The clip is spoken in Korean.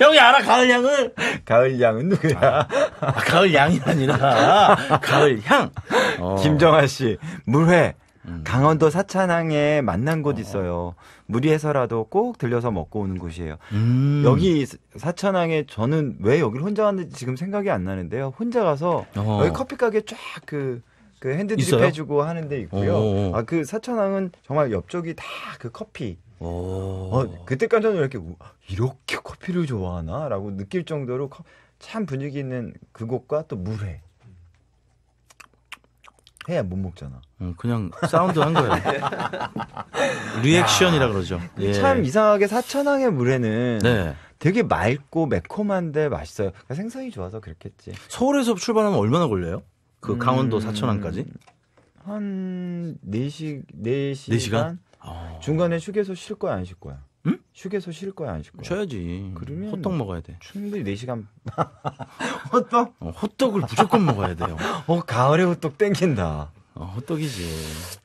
형이 알아 가을 향을? 가을 향은 누구야? 아, 가을 향이 아니라 가을 향. 어. 어. 김정아 씨 물회. 음. 강원도 사천항에 만난 곳 있어요. 무리해서라도 꼭 들려서 먹고 오는 곳이에요. 음. 여기 사천항에 저는 왜 여기를 혼자 왔는지 지금 생각이 안 나는데요. 혼자 가서 어. 여기 커피 가게 쫙그 그, 그 핸드드립 해주고 하는데 있고요. 어, 어, 아그 사천항은 정말 옆쪽이 다 그 커피. 어, 그때 깜짝 놀랄 게 이렇게 커피를 좋아하나? 라고 느낄 정도로 참 분위기 있는 그곳과 또 물회. 해야 못 먹잖아. 음, 그냥 사운드 한 거예요. 리액션이라 그러죠. 예. 참 이상하게 사천왕의물회는 네. 되게 맑고 매콤한데 맛있어요. 그러니까 생선이 좋아서 그렇겠지. 서울에서 출발하면 얼마나 걸려요? 그 음... 강원도 사천왕까지한 4시, 4시간? 4시간? 아. 중간에 휴게소 쉴 거야, 안 쉴 거야? 응? 휴게소 쉴 거야 안 쉴 거야? 쉬어야지. 그러면 호떡 먹어야 돼. 충분히 4시간 호떡? 어, 호떡을 무조건 먹어야 돼요. 어 가을에 호떡 땡긴다. 어, 호떡이지.